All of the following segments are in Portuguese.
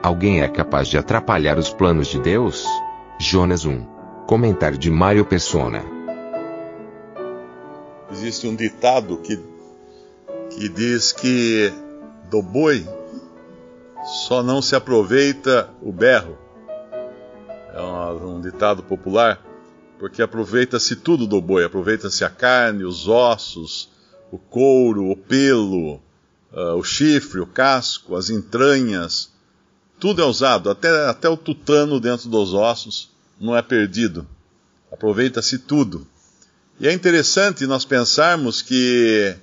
Alguém é capaz de atrapalhar os planos de Deus? Jonas 1. Comentário de Mário Persona. Existe um ditado que, que diz que do boi só não se aproveita o berro. É um, um ditado popular, porque aproveita-se tudo do boi, aproveita-se a carne, os ossos, o couro, o pelo, uh, o chifre, o casco, as entranhas, tudo é usado, até, até o tutano dentro dos ossos não é perdido. Aproveita-se tudo. E é interessante nós pensarmos que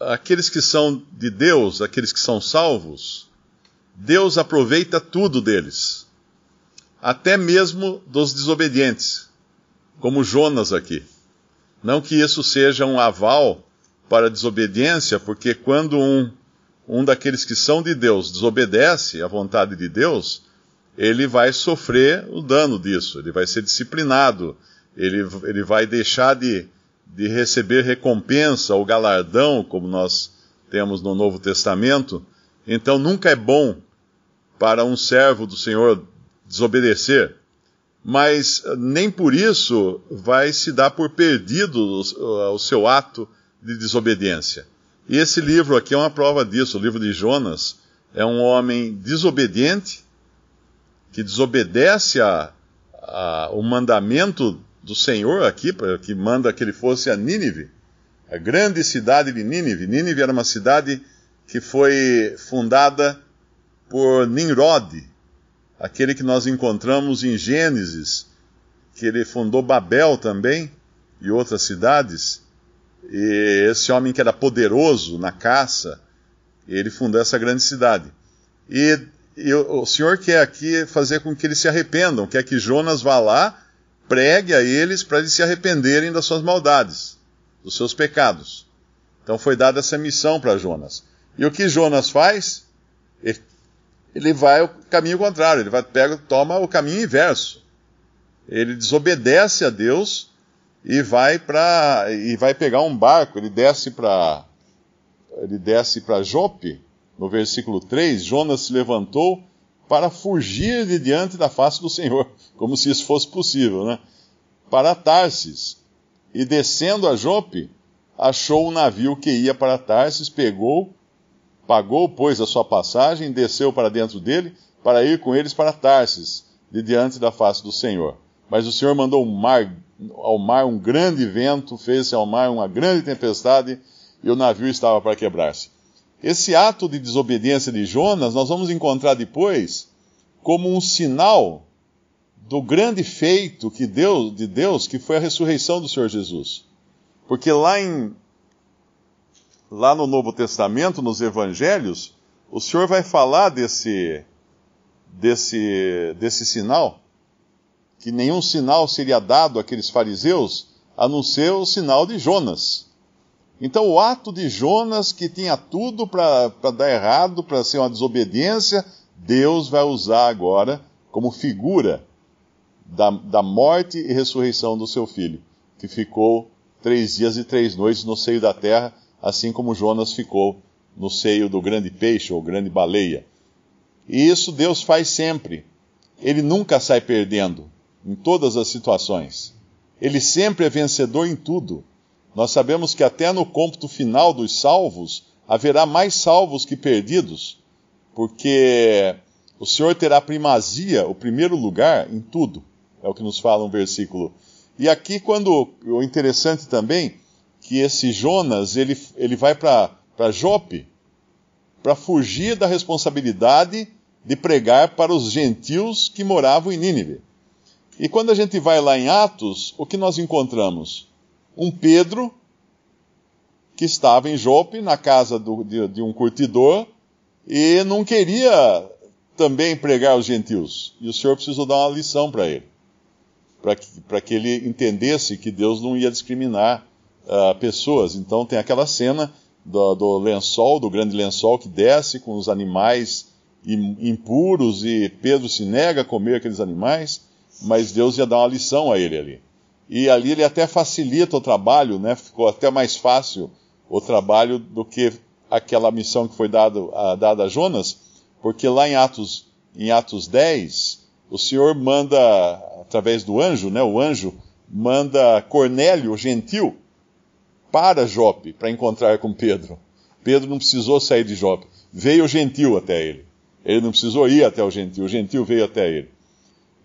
aqueles que são de Deus, aqueles que são salvos, Deus aproveita tudo deles, até mesmo dos desobedientes, como Jonas aqui. Não que isso seja um aval para a desobediência, porque quando um um daqueles que são de Deus desobedece à vontade de Deus, ele vai sofrer o dano disso, ele vai ser disciplinado, ele, ele vai deixar de, de receber recompensa ou galardão, como nós temos no Novo Testamento. Então nunca é bom para um servo do Senhor desobedecer, mas eh, nem por isso vai se dar por perdido o, o seu ato de desobediência. E esse livro aqui é uma prova disso. O livro de Jonas é um homem desobediente, que desobedece a, a, o mandamento do Senhor aqui, que manda que ele fosse a Nínive, a grande cidade de Nínive. Nínive era uma cidade que foi fundada por Nimrod, aquele que nós encontramos em Gênesis, que ele fundou Babel também e outras cidades. E esse homem que era poderoso na caça, ele fundou essa grande cidade. E, e o Senhor quer aqui fazer com que eles se arrependam, quer que Jonas vá lá, pregue a eles para eles se arrependerem das suas maldades, dos seus pecados. Então foi dada essa missão para Jonas. E o que Jonas faz? Ele, ele vai o caminho contrário, ele vai, pega, toma o caminho inverso. Ele desobedece a Deus e vai para e vai pegar um barco, ele desce para ele desce para Jope, no versículo 3, Jonas se levantou para fugir de diante da face do Senhor, como se isso fosse possível, né? Para Tarsis. E descendo a Jope, achou um navio que ia para Tarsis, pegou, pagou, pois, a sua passagem, desceu para dentro dele, para ir com eles para Tarsis, de diante da face do Senhor. Mas o Senhor mandou mar, ao mar um grande vento, fez-se ao mar uma grande tempestade, e o navio estava para quebrar-se. Esse ato de desobediência de Jonas nós vamos encontrar depois como um sinal do grande feito que Deus, de Deus, que foi a ressurreição do Senhor Jesus. Porque lá em lá no Novo Testamento, nos evangelhos, o Senhor vai falar desse desse desse sinal que nenhum sinal seria dado àqueles fariseus a não ser o sinal de Jonas. Então, o ato de Jonas, que tinha tudo para dar errado, para ser uma desobediência, Deus vai usar agora como figura da, da morte e ressurreição do seu filho, que ficou três dias e três noites no seio da terra, assim como Jonas ficou no seio do grande peixe ou grande baleia. E isso Deus faz sempre. Ele nunca sai perdendo em todas as situações. Ele sempre é vencedor em tudo. Nós sabemos que até no cômputo final dos salvos haverá mais salvos que perdidos, porque o Senhor terá primazia, o primeiro lugar em tudo. É o que nos fala um versículo. E aqui quando o interessante também que esse Jonas, ele, ele vai para Jope para fugir da responsabilidade de pregar para os gentios que moravam em Nínive. E quando a gente vai lá em Atos, o que nós encontramos? Um Pedro que estava em Jope, na casa do, de, de um curtidor, e não queria também pregar aos gentios. E o Senhor precisou dar uma lição para ele, para que, que ele entendesse que Deus não ia discriminar uh, pessoas. Então tem aquela cena do, do, lençol, do grande lençol que desce com os animais impuros e Pedro se nega a comer aqueles animais mas Deus ia dar uma lição a ele ali. E ali ele até facilita o trabalho, né? Ficou até mais fácil o trabalho do que aquela missão que foi dado, a, dada a Jonas, porque lá em Atos, em Atos 10, o Senhor manda, através do anjo, né? O anjo manda Cornélio, gentil, para Jope, para encontrar com Pedro. Pedro não precisou sair de Jope. Veio o gentil até ele. Ele não precisou ir até o gentil, o gentil veio até ele.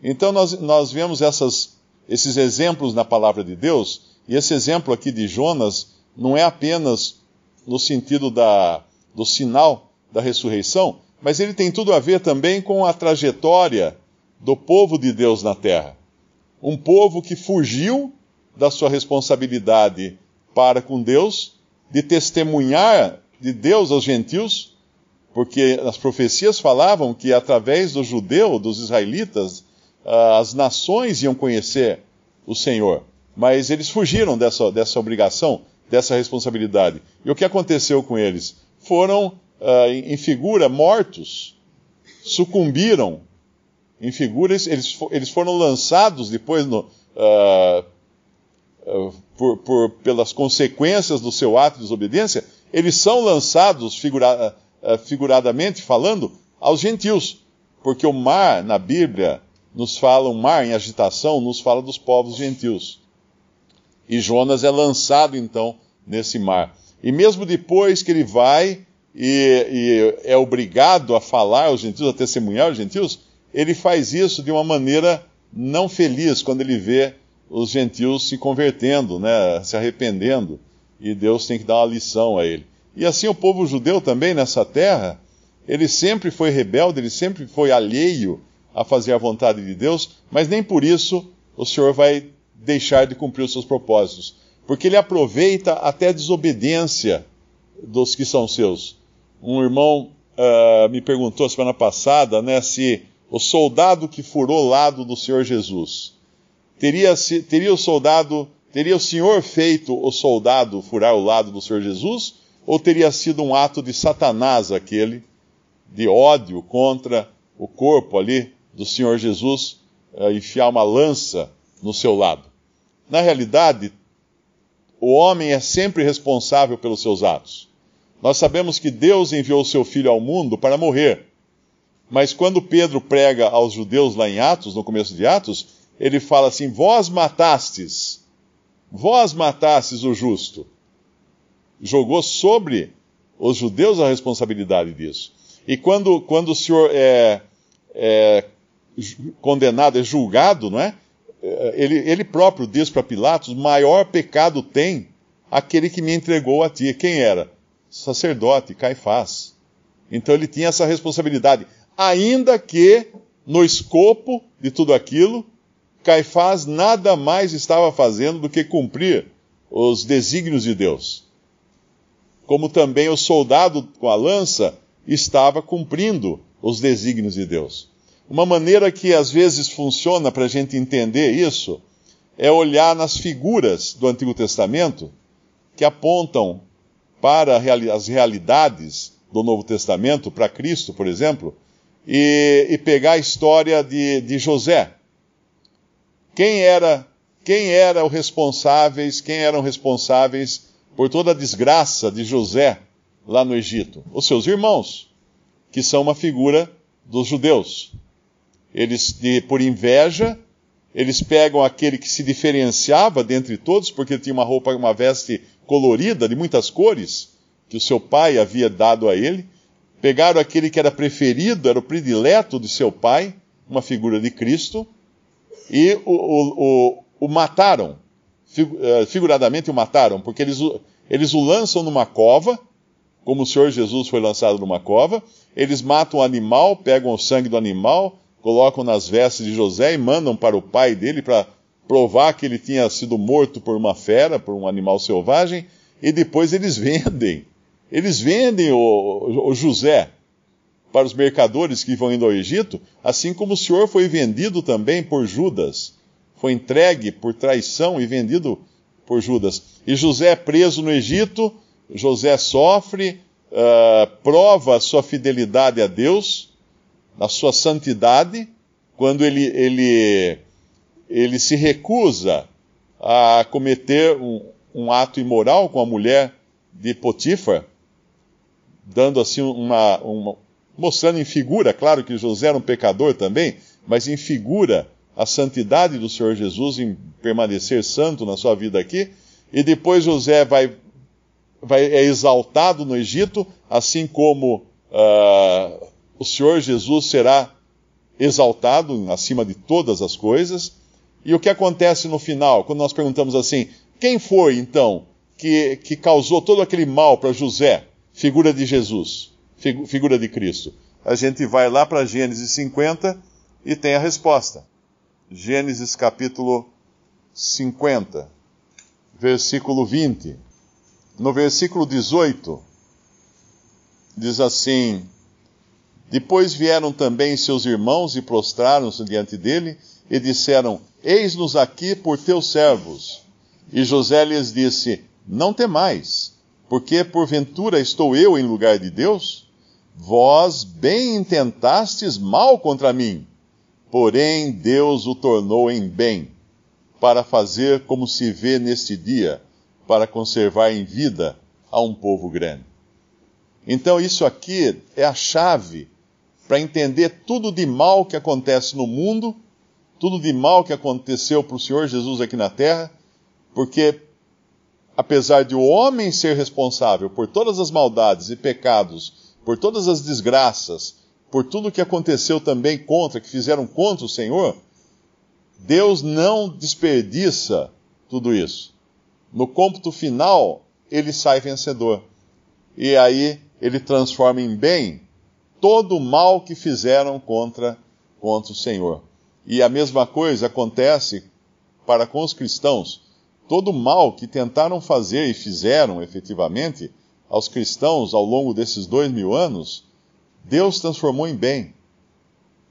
Então nós, nós vemos essas, esses exemplos na palavra de Deus, e esse exemplo aqui de Jonas não é apenas no sentido da, do sinal da ressurreição, mas ele tem tudo a ver também com a trajetória do povo de Deus na terra. Um povo que fugiu da sua responsabilidade para com Deus, de testemunhar de Deus aos gentios, porque as profecias falavam que através do judeu, dos israelitas, ah, as nações iam conhecer o Senhor, mas eles fugiram dessa, dessa obrigação, dessa responsabilidade. E o que aconteceu com eles? Foram, uh, em figura, mortos, sucumbiram. Em figura, eles, eles foram lançados depois no, uh, por, por, pelas consequências do seu ato de desobediência, eles são lançados, figura, figuradamente falando, aos gentios. Porque o mar, na Bíblia, nos fala, o mar em agitação nos fala dos povos gentios. E Jonas é lançado então nesse mar. E mesmo depois que ele vai e, e é obrigado a falar aos gentios, a testemunhar aos gentios, ele faz isso de uma maneira não feliz quando ele vê os gentios se convertendo, né, se arrependendo, e Deus tem que dar uma lição a ele. E assim o povo judeu também nessa terra, ele sempre foi rebelde, ele sempre foi alheio a fazer a vontade de Deus, mas nem por isso o Senhor vai deixar de cumprir os seus propósitos, porque ele aproveita até a desobediência dos que são seus. Um irmão uh, me perguntou semana passada né, se o soldado que furou o lado do Senhor Jesus teria, se, teria o soldado, teria o Senhor feito o soldado furar o lado do Senhor Jesus, ou teria sido um ato de Satanás aquele, de ódio contra o corpo ali do Senhor Jesus uh, enfiar uma lança no seu lado. Na realidade, o homem é sempre responsável pelos seus atos. Nós sabemos que Deus enviou o seu filho ao mundo para morrer. Mas quando Pedro prega aos judeus lá em Atos, no começo de Atos, ele fala assim: Vós matastes, vós matastes o justo. Jogou sobre os judeus a responsabilidade disso. E quando, quando o Senhor é, é, condenado, é julgado, não é? é? Ele, ele próprio diz para Pilatos: maior pecado tem aquele que me entregou a ti. Quem era? Sacerdote, Caifás. Então ele tinha essa responsabilidade. Ainda que, no escopo de tudo aquilo, Caifás nada mais estava fazendo do que cumprir os desígnios de Deus. Como também o soldado com a lança estava cumprindo os desígnios de Deus. Uma maneira que às vezes funciona para a gente entender isso é olhar nas figuras do Antigo Testamento que apontam para as realidades do Novo Testamento, para Cristo, por exemplo, e, e pegar a história de, de José. Quem era, quem era o responsáveis, quem eram responsáveis por toda a desgraça de José lá no Egito? Os seus irmãos, que são uma figura dos judeus. Eles, de, por inveja, eles pegam aquele que se diferenciava dentre todos, porque tinha uma roupa, uma veste colorida, de muitas cores, que o seu pai havia dado a ele. Pegaram aquele que era preferido, era o predileto de seu pai, uma figura de Cristo, e o, o, o, o mataram. Eh, figuradamente o mataram, porque eles, eles o lançam numa cova, como o Senhor Jesus foi lançado numa cova, eles matam o animal, pegam o sangue do animal, colocam nas vestes de José e mandam para o pai dele para provar que ele tinha sido morto por uma fera, por um animal selvagem, e depois eles vendem. Eles vendem o, o José para os mercadores que vão indo ao Egito, assim como o Senhor foi vendido também por Judas. Foi entregue por traição e vendido por Judas. E José é preso no Egito, José sofre, uh, prova sua fidelidade a Deus na sua santidade, quando ele, ele, ele se recusa a cometer um, um ato imoral com a mulher de Potifar, dando assim uma, uma, mostrando em figura, claro que José era um pecador também, mas em figura a santidade do Senhor Jesus em permanecer santo na sua vida aqui, e depois José vai, vai é exaltado no Egito, assim como uh, o Senhor Jesus será exaltado acima de todas as coisas. E o que acontece no final, quando nós perguntamos assim: quem foi então que, que causou todo aquele mal para José, figura de Jesus, figura de Cristo? A gente vai lá para Gênesis 50 e tem a resposta. Gênesis capítulo 50, versículo 20. No versículo 18, diz assim: depois vieram também seus irmãos e prostraram-se diante dele e disseram: Eis-nos aqui por teus servos. E José lhes disse: Não temais, porque porventura estou eu em lugar de Deus? Vós bem intentastes mal contra mim, porém Deus o tornou em bem, para fazer como se vê neste dia, para conservar em vida a um povo grande. Então, isso aqui é a chave para entender tudo de mal que acontece no mundo, tudo de mal que aconteceu para o Senhor Jesus aqui na terra, porque apesar de o homem ser responsável por todas as maldades e pecados, por todas as desgraças, por tudo que aconteceu também contra, que fizeram contra o Senhor, Deus não desperdiça tudo isso. No cômputo final, ele sai vencedor. E aí ele transforma em bem todo o mal que fizeram contra, contra o Senhor. E a mesma coisa acontece para com os cristãos. Todo o mal que tentaram fazer e fizeram efetivamente aos cristãos ao longo desses dois mil anos, Deus transformou em bem,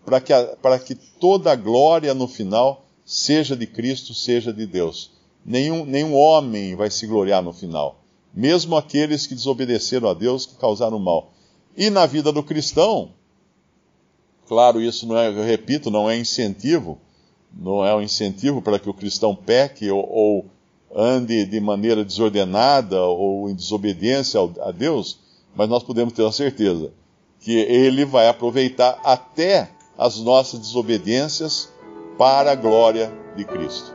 para que, a, para que toda a glória no final seja de Cristo, seja de Deus. Nenhum, nenhum homem vai se gloriar no final, mesmo aqueles que desobedeceram a Deus, que causaram mal e na vida do cristão, claro, isso não é, eu repito, não é incentivo, não é um incentivo para que o cristão peque ou, ou ande de maneira desordenada ou em desobediência a Deus, mas nós podemos ter a certeza que ele vai aproveitar até as nossas desobediências para a glória de Cristo.